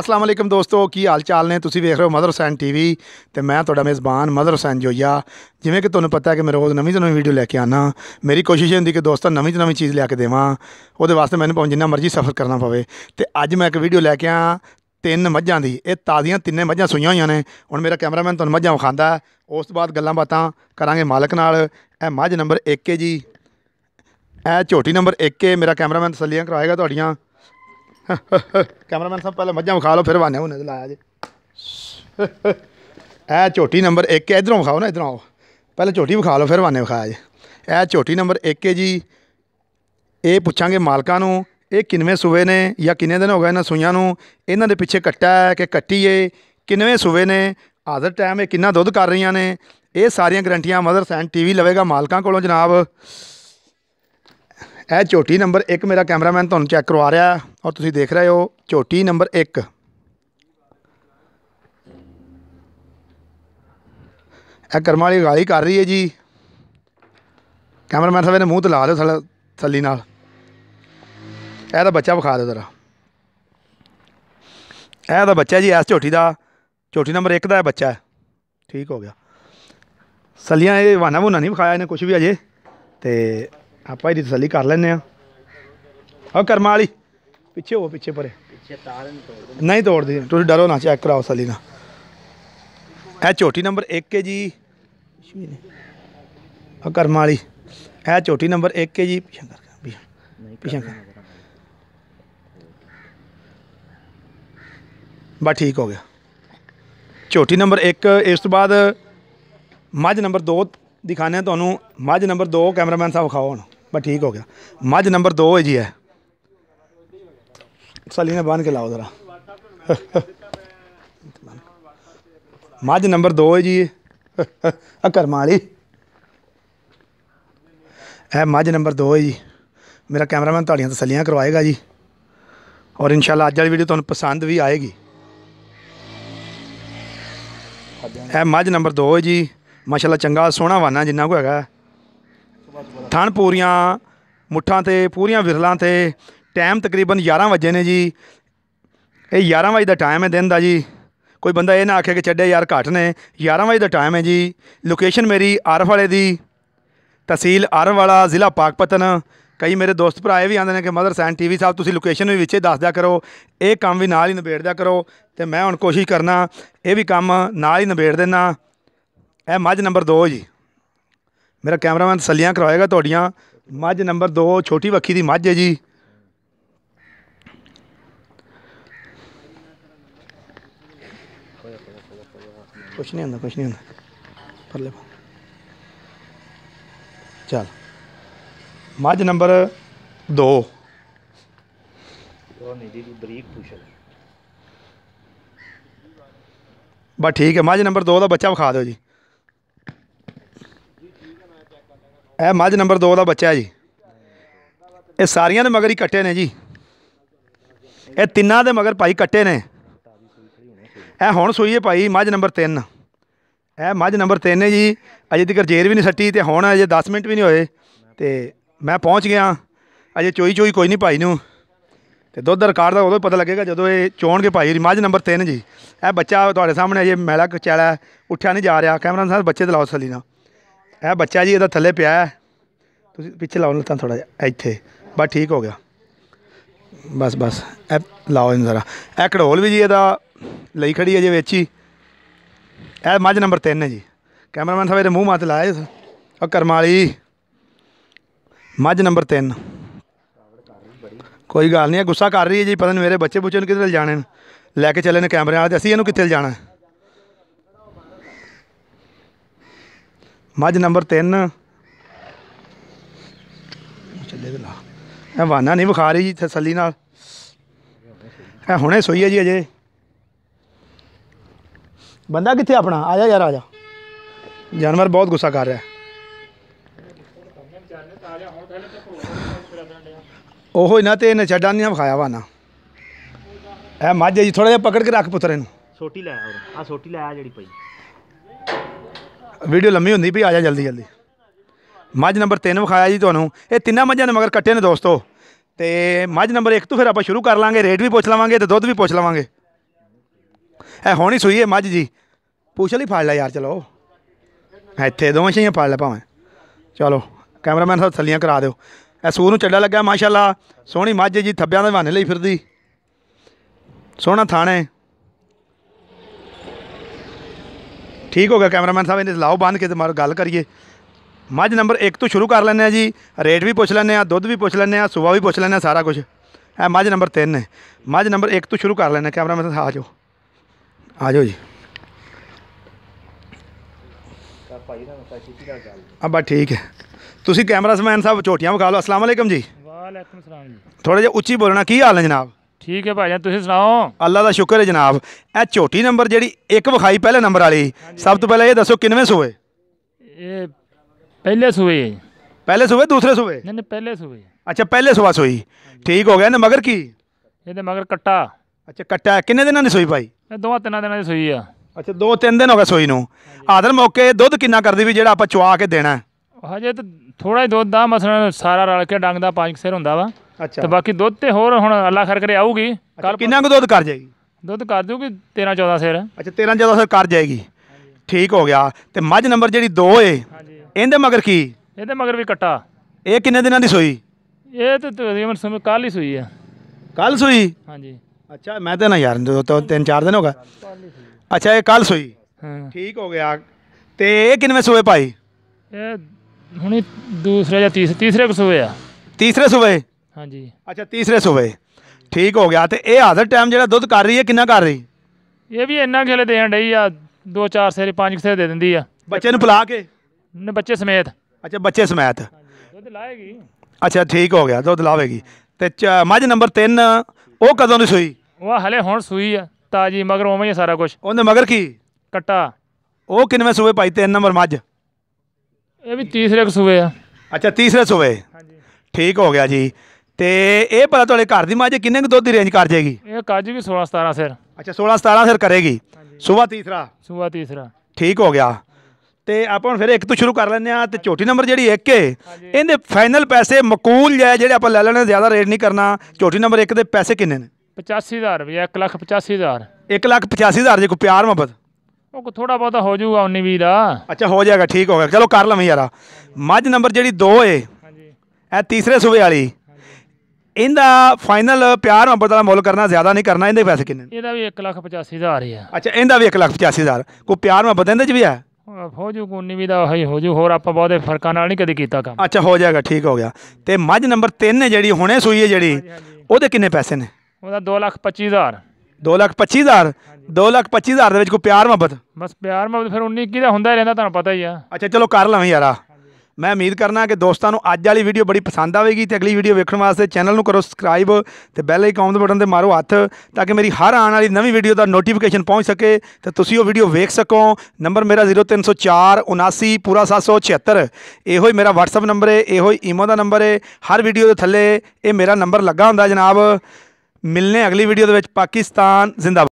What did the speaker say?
ਅਸਲਾਮ ਅਲੈਕਮ ਦੋਸਤੋ ਕੀ ਹਾਲ ਚਾਲ ਨੇ ਤੁਸੀਂ ਵੇਖ ਰਹੇ ਹੋ ਮਦਰ ਹੁਸੈਨ ਟੀਵੀ ਤੇ ਮੈਂ ਤੁਹਾਡਾ ਮੇਜ਼ਬਾਨ ਮਦਰ ਹੁਸੈਨ ਜੋਇਆ ਜਿਵੇਂ ਕਿ ਤੁਹਾਨੂੰ ਪਤਾ ਹੈ ਕਿ ਮੈਂ ਰੋਜ਼ ਨਵੀਂ ਨਵੀਂ ਵੀਡੀਓ ਲੈ ਕੇ ਆਣਾ ਮੇਰੀ ਕੋਸ਼ਿਸ਼ ਹੁੰਦੀ ਕਿ ਦੋਸਤਾਂ ਨਵੀਂ ਤੋਂ ਨਵੀਂ ਚੀਜ਼ ਲੈ ਕੇ ਦੇਵਾਂ ਉਹਦੇ ਵਾਸਤੇ ਮੈਨੂੰ ਪਹੁੰਚ ਜਿੰਨਾ ਮਰਜ਼ੀ ਸਫ਼ਰ ਕਰਨਾ ਪਵੇ ਤੇ ਅੱਜ ਮੈਂ ਇੱਕ ਵੀਡੀਓ ਲੈ ਕੇ ਆ ਤਿੰਨ ਮੱਝਾਂ ਦੀ ਇਹ ਤਾਜ਼ੀਆਂ ਤਿੰਨੇ ਮੱਝਾਂ ਸੁਈਆਂ ਹੋਈਆਂ ਨੇ ਹੁਣ ਮੇਰਾ ਕੈਮਰਾਮੈਨ ਤੁਹਾਨੂੰ ਮੱਝਾਂ ਵਿਖਾਉਂਦਾ ਉਸ ਤੋਂ ਬਾਅਦ ਗੱਲਾਂ ਬਾਤਾਂ ਕਰਾਂਗੇ ਮਾਲਕ ਨਾਲ ਇਹ ਮੱਝ ਨੰਬਰ 1 ਹੈ ਜੀ ਇਹ ਝੋਟੀ ਨੰਬਰ 1 ਹੈ ਮੇਰਾ ਕੈਮਰਾਮੈਨ ਤਸੱਲੀਆਂ ਕਰਾਏਗਾ ਤੁਹਾਡੀਆਂ ਕੈਮਰਾਮੈਨ ਸਾਹਿਬ ਪਹਿਲੇ ਮੱਝਾਂ ਵਿਖਾ ਲਓ ਫਿਰ ਵਾਨੇ ਉਹਨੇ ਲਾਇਆ ਜੇ ਇਹ ਝੋਟੀ ਨੰਬਰ 1 ਹੈ ਇਧਰੋਂ ਵਿਖਾਓ ਨਾ ਇਧਰੋਂ ਆਓ ਪਹਿਲੇ ਝੋਟੀ ਵਿਖਾ ਲਓ ਫਿਰ ਵਾਨੇ ਵਿਖਾਇਆ ਜੇ ਇਹ ਝੋਟੀ ਨੰਬਰ 1 ਹੈ ਜੀ ਇਹ ਪੁੱਛਾਂਗੇ ਮਾਲਕਾਂ ਨੂੰ ਇਹ ਕਿੰਨਵੇਂ ਸੂਵੇ ਨੇ ਜਾਂ ਕਿੰਨੇ ਦਿਨ ਹੋ ਗਏ ਇਹਨਾਂ ਸੂਈਆਂ ਨੂੰ ਇਹਨਾਂ ਦੇ ਪਿੱਛੇ ਕੱਟਾ ਹੈ ਕਿ ਕੱਟੀ ਏ ਕਿੰਨਵੇਂ ਸੂਵੇ ਨੇ ਹਾਜ਼ਰ ਟਾਈਮ ਇਹ ਕਿੰਨਾ ਦੁੱਧ ਕਰ ਰਹੀਆਂ ਨੇ ਇਹ ਸਾਰੀਆਂ ਗਰੰਟੀਆਂ ਮਦਰ ਸੈਂਡ ਟੀਵੀ ਲਵੇਗਾ ਮਾਲਕਾਂ ਕੋਲੋਂ ਜਨਾਬ ਇਹ ਝੋਟੀ ਨੰਬਰ 1 ਮੇਰਾ ਕੈਮਰਾਮੈਨ ਤੁਹਾਨੂੰ ਚੈੱਕ ਕਰਵਾ ਰਿਹਾ ਔਰ ਤੁਸੀਂ ਦੇਖ ਰਹੇ ਹੋ ਝੋਟੀ ਨੰਬਰ 1 ਇਹ ਕਰਮ ਵਾਲੀ ਗਾਲੀ ਕਰ ਰਹੀ ਹੈ ਜੀ ਕੈਮਰਾਮੈਨ ਸਾਹਿਬ ਨੇ ਮੂੰਹ ਤੇ ਲਾ ਦਿਓ ਥੱਲੀ ਨਾਲ ਇਹ ਤਾਂ ਬੱਚਾ ਵਿਖਾ ਦਿਓ ਜ਼ਰਾ ਇਹ ਤਾਂ ਬੱਚਾ ਜੀ ਇਸ ਝੋਟੀ ਦਾ ਝੋਟੀ ਨੰਬਰ 1 ਦਾ ਬੱਚਾ ਹੈ ਠੀਕ ਹੋ ਗਿਆ ਸਲੀਆਂ ਇਹ ਵਾਨਾ ਵੁਨਾ ਨਹੀਂ ਵਿਖਾਇਆ ਇਹਨੇ ਕੁਝ ਵੀ ਅਜੇ ਤੇ ਆਪਾਂ ਇਹਦੀ ਤਸੱਲੀ ਕਰ ਲੈਨੇ ਆ ਆ ਕਰਮਾ ਵਾਲੀ ਪਿੱਛੇ ਹੋ ਪਿੱਛੇ ਪਰੇ ਪਿੱਛੇ ਤਾਰ ਨਹੀਂ ਤੋੜਦੇ ਨਹੀਂ ਤੋੜਦੇ ਤੁਸੀਂ ਡਰੋ ਨਾ ਚੈੱਕ ਕਰਾਓ ਸਾਲੀ ਨਾ ਇਹ ਝੋਟੀ ਨੰਬਰ 1 ਹੈ ਜੀ ਆ ਕਰਮਾ ਵਾਲੀ ਇਹ ਝੋਟੀ ਨੰਬਰ 1 ਹੈ ਜੀ ਪਿੱਛੇ ਕਰ ਪਿੱਛੇ ਕਰ ਬਾ ਠੀਕ ਹੋ ਗਿਆ ਝੋਟੀ ਨੰਬਰ 1 ਇਸ ਤੋਂ ਬਾਅਦ ਮੱਝ ਨੰਬਰ 2 ਦਿਖਾਣੇ ਤੁਹਾਨੂੰ ਮੱਝ ਨੰਬਰ 2 ਕੈਮਰਾਮੈਨ ਸਾਹਿਬ ਵਿਖਾਓ ਹੁਣ पर ਠੀਕ ਹੋ ਗਿਆ ਮੱਝ ਨੰਬਰ 2 ਜੀ ਹੈ है सलीना बांध ਕੇ ਲਾਓ ਜਰਾ ਮੱਝ ਨੰਬਰ 2 ਹੈ ਜੀ ਆ ਕਰਮਾਂ ਵਾਲੀ ਇਹ ਮੱਝ ਨੰਬਰ 2 ਹੈ ਜੀ ਮੇਰਾ ਕੈਮਰਾਮੈਨ ਤੁਹਾਡੀਆਂ ਤਸੱਲੀਆਂ ਕਰਵਾਏਗਾ ਜੀ ਔਰ ਇਨਸ਼ਾਅੱਲਾ ਅੱਜ ਵਾਲੀ ਵੀਡੀਓ ਤੁਹਾਨੂੰ ਪਸੰਦ ਵੀ ਆਏਗੀ ਇਹ ਮੱਝ ਨੰਬਰ 2 ਹੈ ਜੀ ਮਾਸ਼ਾਅੱਲਾ ਚੰਗਾ ਸੋਹਣਾ ਵਾਨਾ ਜਿੰਨਾ ਕੋ ਹੈਗਾ ਥਣ ਪੂਰੀਆਂ ਮੁੱਠਾਂ ਤੇ ਪੂਰੀਆਂ ਵਿਰਲਾਂ ਤੇ ਟਾਈਮ ਤਕਰੀਬਨ 11 ਵਜੇ ਨੇ ਜੀ ਇਹ 11 ਵਜੇ ਦਾ ਟਾਈਮ ਹੈ ਦਿਨ ਦਾ ਜੀ ਕੋਈ ਬੰਦਾ ਇਹ ਨਾ ਆਖੇ ਕਿ ਛੱਡੇ ਯਾਰ ਘਟ ਨੇ 11 ਵਜੇ ਦਾ ਟਾਈਮ ਹੈ ਜੀ ਲੋਕੇਸ਼ਨ ਮੇਰੀ ਆਰਫ ਵਾਲੇ ਦੀ ਤਹਿਸੀਲ ਆਰਫ ਵਾਲਾ ਜ਼ਿਲ੍ਹਾ ਪਾਕਪਤਨ ਕਈ ਮੇਰੇ ਦੋਸਤ ਭਰਾ ਇਹ ਵੀ ਆਂਦੇ ਨੇ ਕਿ ਮਦਰ ਸੈਨ ਟੀਵੀ ਸਾਹਿਬ ਤੁਸੀਂ ਲੋਕੇਸ਼ਨ ਵੀ ਵਿੱਚੇ ਦੱਸ ਦਿਆ ਕਰੋ ਇਹ ਕੰਮ ਵੀ ਨਾਲ ਹੀ ਨਿਬੇੜ ਦਿਆ ਕਰੋ ਤੇ ਮੈਂ ਹੁਣ ਕੋਸ਼ਿਸ਼ ਕਰਨਾ ਇਹ ਵੀ ਕੰਮ ਨਾਲ ਹੀ ਨਿਬੇੜ ਦੇਣਾ ਇਹ ਮੱਝ ਨੰਬਰ 2 ਜੀ ਮੇਰਾ ਕੈਮਰਾਮੈਨ ਸੱਲੀਆਂ ਕਰਵਾਏਗਾ ਤੁਹਾਡੀਆਂ ਮੱਝ ਨੰਬਰ 2 ਛੋਟੀ ਵੱਖੀ ਦੀ ਮੱਝ ਹੈ ਜੀ ਕੁਛ ਨਹੀਂ ਹੁੰਦਾ ਕੁਛ ਨਹੀਂ ਹੁੰਦਾ ਪਰ ਲੈ ਚੱਲ ਮੱਝ ਨੰਬਰ 2 ਬਾ ਠੀਕ ਹੈ ਮੱਝ ਨੰਬਰ 2 ਦਾ ਬੱਚਾ ਵਿਖਾ ਦਿਓ ਜੀ ਇਹ ਮੱਝ ਨੰਬਰ 2 ਦਾ ਬੱਚਾ ਜੀ ਇਹ ਸਾਰੀਆਂ ਦੇ ਮਗਰ ਹੀ ਕੱਟੇ ਨੇ ਜੀ ਇਹ ਤਿੰਨਾਂ ਦੇ ਮਗਰ ਭਾਈ ਕੱਟੇ ਨੇ ਇਹ ਹੁਣ ਸੂਈ ਹੈ ਭਾਈ ਮੱਝ ਨੰਬਰ 3 ਇਹ ਮੱਝ ਨੰਬਰ 3 ਹੈ ਜੀ ਅਜੇ ਤੱਕ ਜੇਰ ਵੀ ਨਹੀਂ ਸੱਟੀ ਤੇ ਹੁਣ ਅਜੇ 10 ਮਿੰਟ ਵੀ ਨਹੀਂ ਹੋਏ ਤੇ ਮੈਂ ਪਹੁੰਚ ਗਿਆ ਅਜੇ ਚੋਈ ਚੋਈ ਕੋਈ ਨਹੀਂ ਭਾਈ ਨੂੰ ਤੇ ਦੁੱਧ ਰਿਕਾਰਡ ਦਾ ਉਦੋਂ ਪਤਾ ਲੱਗੇਗਾ ਜਦੋਂ ਇਹ ਚੋਣਗੇ ਭਾਈ ਮੱਝ ਨੰਬਰ 3 ਜੀ ਇਹ ਬੱਚਾ ਤੁਹਾਡੇ ਸਾਹਮਣੇ ਅਜੇ ਮੈਲਾ ਕਚਾਲਾ ਉੱਠਿਆ ਨਹੀਂ ਜਾ ਰਿਹਾ ਕੈਮਰਾਮੈਨ ਸਾਹਿਬ ਬੱਚੇ ਦਿਲਾਓ ਸਲੀਨਾ ਇਹ ਬੱਚਾ ਜੀ ਇਹਦਾ ਥੱਲੇ ਪਿਆ ਹੈ ਤੁਸੀਂ ਪਿੱਛੇ ਲਾਉਣ ਲੱਤਾਂ ਥੋੜਾ ਜਿਹਾ ਇੱਥੇ ਬਸ ਠੀਕ ਹੋ ਗਿਆ ਬਸ ਬਸ ਇਹ ਲਾਓ ਇਹਨਾਂ ਜ਼ਰਾ ਇਹ ਕਢੋਲ ਵੀ ਜੀ ਇਹਦਾ ਲਈ ਖੜੀ ਹੈ ਜੇ ਵਿੱਚ ਹੀ ਇਹ ਮੱਝ ਨੰਬਰ 3 ਹੈ ਜੀ ਕੈਮਰਾਮੈਨ ਸਾਹਿਬ ਇਹਦੇ ਮੂੰਹ ਮਾਤ ਲਾਏ ਉਹ ਕਰਮਾਲੀ ਮੱਝ ਨੰਬਰ 3 ਕੋਈ ਗੱਲ ਨਹੀਂ ਗੁੱਸਾ ਕਰ ਰਹੀ ਹੈ ਜੀ ਪਤਾ ਨਹੀਂ ਮੇਰੇ ਬੱਚੇ ਬੁੱਚੇ ਨੂੰ ਕਿੱਧਰ ਜਾਣੇ ਨੇ ਲੈ ਕੇ ਚੱਲੇ ਨੇ ਕੈਮਰੇ ਵਾਲੇ ਤੇ ਅਸੀਂ ਇਹਨੂੰ ਕਿੱਥੇ ਲੈ ਜਾਣਾ ਮੱਝ ਨੰਬਰ 3 ਚੱਲੇ ਦੇ ਲਾ ਇਹ ਵਾਨਾ ਨਹੀਂ ਵਿਖਾ ਰਹੀ ਜੀ ਤਸੱਲੀ ਨਾਲ ਇਹ ਹੁਣੇ ਸੋਈ ਹੈ ਜੀ ਅਜੇ ਬੰਦਾ ਕਿੱਥੇ ਆਪਣਾ ਆ ਜਾ ਯਾਰ ਆ ਜਾ ਜਾਨਵਰ ਬਹੁਤ ਗੁੱਸਾ ਕਰ ਰਿਹਾ ਉਹ ਇਹਨਾਂ ਤੇ ਇਹਨੇ ਛੱਡਾਂ ਨਹੀਂ ਵਿਖਾਇਆ ਵਾਨਾ ਇਹ ਮੱਝ ਜੀ ਥੋੜਾ ਜਿਹਾ ਪਕੜ ਕੇ ਰੱਖ ਪੁੱਤਰ ਇਹਨੂੰ ਛੋਟੀ ਲੈ ਆ ਛੋਟੀ ਲੈ ਆ ਜਿਹੜੀ ਪਈ ਵੀਡੀਓ ਲੰਮੀ ਹੁੰਦੀ ਵੀ ਆ ਜਾ ਜਲਦੀ ਜਲਦੀ ਮੱਝ ਨੰਬਰ 3 ਵਿਖਾਇਆ ਜੀ ਤੁਹਾਨੂੰ ਇਹ ਤਿੰਨਾਂ ਮੱਝਾਂ ਨੇ ਮਗਰ ਕੱਟੇ ਨੇ ਦੋਸਤੋ ਤੇ ਮੱਝ ਨੰਬਰ 1 ਤੋਂ ਫਿਰ ਆਪਾਂ ਸ਼ੁਰੂ ਕਰ ਲਾਂਗੇ ਰੇਟ ਵੀ ਪੁੱਛ ਲਵਾਂਗੇ ਤੇ ਦੁੱਧ ਵੀ ਪੁੱਛ ਲਵਾਂਗੇ ਇਹ ਹੋਣੀ ਸੂਈ ਹੈ ਮੱਝ ਜੀ ਪੁੱਛ ਲਈ ਫੜ ਲੈ ਯਾਰ ਚਲੋ ਇੱਥੇ ਦੋਵੇਂ ਛੀਆਂ ਫੜ ਲੈ ਭਾਵੇਂ ਚਲੋ ਕੈਮਰਾਮੈਨ ਸਾਹਿਬ ਥੱਲੀਆਂ ਕਰਾ ਦਿਓ ਇਹ ਸੂਰ ਨੂੰ ਚੱਡਾ ਲੱਗਾ ਮਾਸ਼ਾਅੱਲਾ ਸੋਹਣੀ ਮੱਝ ਜੀ ਥੱਬਿਆਂ ਦੇ ਬਹਾਨੇ ਲਈ ਫਿਰਦੀ ਸੋਹਣਾ ਥਾਣੇ ਠੀਕ ਹੋ ਗਿਆ ਕੈਮਰਾਮੈਨ ਸਾਹਿਬ ਇਹਨੇ ਲਾਓ ਬੰਦ ਕੇ ਤੇ ਮਾਰ ਗੱਲ ਕਰੀਏ ਮੱਝ ਨੰਬਰ 1 ਤੋਂ ਸ਼ੁਰੂ ਕਰ ਲੈਨੇ ਆ ਜੀ ਰੇਟ ਵੀ ਪੁੱਛ ਲੈਨੇ ਆ ਦੁੱਧ ਵੀ ਪੁੱਛ ਲੈਨੇ ਆ ਸੁਭਾ ਵੀ ਪੁੱਛ ਲੈਨੇ ਆ ਸਾਰਾ ਕੁਝ ਇਹ ਮੱਝ ਨੰਬਰ 3 ਨੇ ਮੱਝ ਨੰਬਰ 1 ਤੋਂ ਸ਼ੁਰੂ ਕਰ ਲੈਨੇ ਕੈਮਰਾਮੈਨ ਸਾਹਿਬ ਆ ਜਾਓ ਆ ਜਾਓ ਜੀ ਆ ਬਾ ਠੀਕ ਹੈ ਤੁਸੀਂ ਕੈਮਰਾਮੈਨ ਸਾਹਿਬ ਝੋਟੀਆਂ ਵਿਖਾ ਲਓ ਅਸਲਾਮ ਜੀ ਵਾਲੇਕਮ ਸਲਾਮ ਜੀ ਥੋੜਾ ਜਿਹਾ ਉੱਚੀ ਬੋਲਣਾ ਕੀ ਹਾਲ ਹੈ ਜਨਾਬ ਠੀਕ ਹੈ ਭਾਈਜਾਨ ਤੁਸੀਂ ਸੁਣਾਓ ਅੱਲਾ ਦਾ ਸ਼ੁਕਰ ਹੈ ਜਨਾਬ ਇਹ ਝੋਟੀ ਨੰਬਰ ਜਿਹੜੀ ਇੱਕ ਵਿਖਾਈ ਪਹਿਲੇ ਨੰਬਰ ਵਾਲੀ ਸਭ ਤੋਂ ਪਹਿਲਾਂ ਇਹ ਦੱਸੋ ਕਿੰਨਵੇਂ ਸੋਏ ਇਹ ਪਹਿਲੇ ਸੋਏ ਪਹਿਲੇ ਸੋਏ ਦੂਸਰੇ ਸੋਏ ਨਹੀਂ ਨਹੀਂ ਪਹਿਲੇ ਸੋਏ ਅੱਛਾ ਪਹਿਲੇ ਸੋਆ ਸੋਈ ਠੀਕ ਹੋ ਗਿਆ ਨਾ ਮਗਰ ਕੀ ਇਹਦੇ ਮਗਰ ਕੱਟਾ ਅੱਛਾ ਕੱਟਾ ਕਿੰਨੇ ਦਿਨਾਂ ਦੀ ਸੋਈ ਭਾਈ ਇਹ ਦੋ ਤਿੰਨ ਦਿਨਾਂ ਦੀ ਸੋਈ ਆ ਅੱਛਾ ਦੋ ਤਿੰਨ ਦਿਨ ਹੋ ਗਏ ਸੋਈ ਨੂੰ ਆਦਰ ਮੌਕੇ ਦੁੱਧ ਕਿੰਨਾ ਕਰਦੀ ਵੀ ਜਿਹੜਾ ਆਪਾਂ ਚਵਾ ਕੇ ਦੇਣਾ ਹਜੇ ਤਾਂ ਥੋੜਾ ਹੀ ਦੁੱਧ ਦਾ ਮਸਲਾ ਸਾਰਾ ਰਲ ਕੇ ਡੰਗ ਦਾ ਪੰਜ ਸਿਰ ਹੁੰਦਾ ਵਾ ਅੱਛਾ ਤੇ ਬਾਕੀ ਦੁੱਧ ਤੇ ਹੋਰ ਹੁਣ ਅੱਲਾ ਖਰ ਕਰੇ ਆਊਗੀ ਕੱਲ ਕਿੰਨਾ ਕੁ ਦੁੱਧ ਕਰ ਜਾਏਗੀ ਦੁੱਧ ਕਰ ਦੂਗੀ 13 14 ਸਿਰ ਅੱਛਾ 13 14 ਸਿਰ ਕਰ ਜਾਏਗੀ ਠੀਕ ਹੋ ਗਿਆ ਤੇ ਮੱਝ ਨੰਬਰ ਜਿਹੜੀ 2 ਏ ਇਹਦੇ ਮਗਰ ਕੀ ਇਹਦੇ ਮਗਰ ਵੀ ਕੱਟਾ ਇਹ ਕਿੰਨੇ ਦਿਨਾਂ ਦੀ ਸੋਈ ਇਹ ਤੇ ਤਕਰੀਬਨ ਸਮੇਂ ਕੱਲ ਹੀ ਸੋਈ ਆ ਕੱਲ ਸੋਈ ਹਾਂਜੀ ਅੱਛਾ ਮੈਂ ਤਾਂ ਨਾ ਯਾਰ ਦੋ ਤਿੰਨ ਚਾਰ ਦਿਨ ਹੋ ਗਏ ਅੱਛਾ ਇਹ ਕੱਲ ਸੋਈ ਹਾਂ ਠੀਕ ਹੋ ਗਿਆ ਤੇ ਇਹ ਕਿੰਨੇ ਸੋਏ ਭਾਈ ਇਹ ਹੁਣੇ ਦੂਸਰੇ ਜਾਂ ਤੀਸਰੇ ਤੀਸਰੇ ਸੂਏ ਆ ਤੀਸਰੇ ਸੂਏ ਹਾਂਜੀ ਅੱਛਾ ਤੀਸਰੇ ਸੂਬੇ ਠੀਕ ਹੋ ਗਿਆ ਤੇ ਇਹ ਹਾਜ਼ਰ ਟਾਈਮ ਜਿਹੜਾ ਦੁੱਧ ਕਰ ਰਹੀ ਹੈ ਕਿੰਨਾ ਕਰ ਰਹੀ ਇਹ ਵੀ ਇੰਨਾ ਖੇਲੇ ਦੇਣ ਡਈ ਆ 2-4 ਸੇਰੇ 5 ਸੇਰੇ ਦੇ ਦਿੰਦੀ ਆ ਬੱਚੇ ਨੂੰ ਪਲਾ ਕੇ ਨੇ ਬੱਚੇ ਸਮੇਤ ਅੱਛਾ ਬੱਚੇ ਸਮੇਤ ਦੁੱਧ ਲਾਏਗੀ ਅੱਛਾ ਠੀਕ ਹੋ ਗਿਆ ਦੁੱਧ ਲਾਵੇਗੀ ਤੇ ਮੱਝ ਨੰਬਰ 3 ਉਹ ਕਦੋਂ ਦੀ ਸੂਈ ਉਹ ਹਲੇ ਹੁਣ ਸੂਈ ਆ ਤਾਜੀ ਮਗਰ ਉਵੇਂ ਹੀ ਸਾਰਾ ਕੁਝ ਉਹਨੇ ਮਗਰ ਕੀ ਕਟਾ ਉਹ ਕਿੰਨਵੇਂ ਸੂਏ ਭਾਈ ਤਿੰਨ ਨੰਬਰ ਮੱਝ ਇਹ ਵੀ ਤੀਸਰੇ ਸੂਏ ਆ ਅੱਛਾ ਤੀਸਰੇ ਸੂਏ ਹਾਂਜੀ ਠੀਕ ਹੋ ਗਿਆ ਜੀ ਤੇ ਇਹ ਪਤਾ ਤੁਹਾਡੇ ਘਰ ਦੀ ਮੱਝ ਕਿੰਨੇ ਕੁ ਦੁੱਧ ਦੀ ਰੇਂਜ ਕਰ ਜਾਏਗੀ ਇਹ ਕੱਜ ਵੀ 16 17 ਸਿਰ ਅੱਛਾ 16 17 ਸਿਰ ਕਰੇਗੀ ਸੁਬਾ ਤੀਸਰਾ ਸੁਬਾ ਤੀਸਰਾ ਠੀਕ ਹੋ ਗਿਆ ਤੇ ਆਪਾਂ ਹੁਣ ਫਿਰ ਇੱਕ ਤੋਂ ਸ਼ੁਰੂ ਕਰ ਲੈਂਦੇ ਆ ਤੇ ਛੋਟੀ ਨੰਬਰ ਜਿਹੜੀ 1 ਏ ਇਹਦੇ ਫਾਈਨਲ ਪੈਸੇ ਮਕੂਲ ਜਾਇ ਜਿਹੜੇ ਆਪਾਂ ਲੈ ਲੈਣੇ ਜ਼ਿਆਦਾ ਰੇਟ ਨਹੀਂ ਕਰਨਾ ਛੋਟੀ ਨੰਬਰ 1 ਦੇ ਪੈਸੇ ਕਿੰਨੇ ਨੇ 85000 ਰੁਪਏ ਲੱਖ 85000 ਜੇ ਕੋ ਪਿਆਰ ਮੁਹੱਬਤ ਉਹ ਕੋ ਥੋੜਾ ਬਹੁਤਾ ਹੋ ਜਾਊਗਾ 19 20 ਦਾ ਅੱਛਾ ਹੋ ਜਾਏਗਾ ਠੀਕ ਹੋ ਗਿਆ ਚਲੋ ਕਰ ਲਵਾਂ ਯਾਰਾ ਮੱਝ ਨੰਬਰ ਜਿਹੜੀ 2 ਏ ਹਾਂਜੀ ਇਹ ਤੀਸਰੇ ਸੂਬੇ ਵਾਲੀ ਇਹਦਾ ਫਾਈਨਲ ਪਿਆਰ ਮੁਹੱਬਤ ਦਾ ਮੁੱਲ ਕਰਨਾ ਜ਼ਿਆਦਾ ਨਹੀਂ ਕਰਨਾ ਇਹਦੇ ਪੈਸੇ ਕਿੰਨੇ ਨੇ ਇਹਦਾ ਵੀ 185000 ਹੀ ਆ ਅੱਛਾ ਇਹਦਾ ਵੀ 185000 ਕੋਈ ਪਿਆਰ ਮੁਹੱਬਤ ਇਹਦੇ ਚ ਵੀ ਆ ਹੋ ਜੂ ਕੋਨੀ ਵੀ ਦਾ ਹੋਈ ਹੋ ਜੂ ਹੋਰ ਆਪਾਂ ਬਹੁਤੇ ਫਰਕਾਂ ਨਾਲ ਨਹੀਂ ਕਦੀ ਕੀਤਾ ਕੰਮ ਅੱਛਾ ਹੋ ਜਾਏਗਾ ਠੀਕ ਹੋ ਗਿਆ ਤੇ ਮੱਝ ਨੰਬਰ 3 ਹੈ ਜਿਹੜੀ ਹੁਣੇ ਸੂਈ ਹੈ ਜਿਹੜੀ ਉਹਦੇ ਕਿੰਨੇ ਪੈਸੇ ਨੇ ਉਹਦਾ 225000 225000 225000 ਦੇ ਵਿੱਚ ਕੋ ਪਿਆਰ ਮੁਹੱਬਤ ਬਸ ਪਿਆਰ ਮੁਹੱਬਤ ਫਿਰ 19 ਕੀ ਦਾ ਹੁੰਦਾ ਹੀ ਰਹਿੰਦਾ ਤੁਹਾਨੂੰ ਪਤਾ ਹੀ ਆ ਅੱਛਾ ਚਲੋ ਕਰ ਲਵਾਂ ਯਾਰਾ ਮੈਂ ਉਮੀਦ ਕਰਨਾ ਕਿ ਦੋਸਤਾਂ ਨੂੰ ਅੱਜ ਵਾਲੀ ਵੀਡੀਓ ਬੜੀ ਪਸੰਦ ਆਵੇਗੀ ਤੇ ਅਗਲੀ ਵੀਡੀਓ ਵੇਖਣ ਵਾਸਤੇ ਚੈਨਲ ਨੂੰ ਕਰੋ ਸਬਸਕ੍ਰਾਈਬ ਤੇ ਬੈਲ ਆਈਕਨ ਦੇ ਬਟਨ ਤੇ ਮਾਰੋ ਹੱਥ ਤਾਂ ਕਿ ਮੇਰੀ ਹਰ ਆਉਣ ਵਾਲੀ ਨਵੀਂ ਵੀਡੀਓ ਦਾ ਨੋਟੀਫਿਕੇਸ਼ਨ ਪਹੁੰਚ ਸਕੇ ਤੇ ਤੁਸੀਂ ਉਹ ਵੀਡੀਓ ਵੇਖ ਸਕੋ ਨੰਬਰ ਮੇਰਾ 0304 ਪੂਰਾ 776 ਇਹੋ ਹੀ ਮੇਰਾ WhatsApp ਨੰਬਰ ਹੈ ਇਹੋ ਹੀ ਈਮੇਲ ਦਾ ਨੰਬਰ ਹੈ ਹਰ ਵੀਡੀਓ ਦੇ ਥੱਲੇ ਇਹ ਮੇਰਾ ਨੰਬਰ ਲੱਗਾ ਹੁੰਦਾ ਜਨਾਬ ਮਿਲਨੇ ਅਗਲੀ ਵੀਡੀਓ ਦੇ ਵਿੱਚ ਪਾਕਿਸਤਾਨ ਜ਼ਿੰਦਾਬਾਦ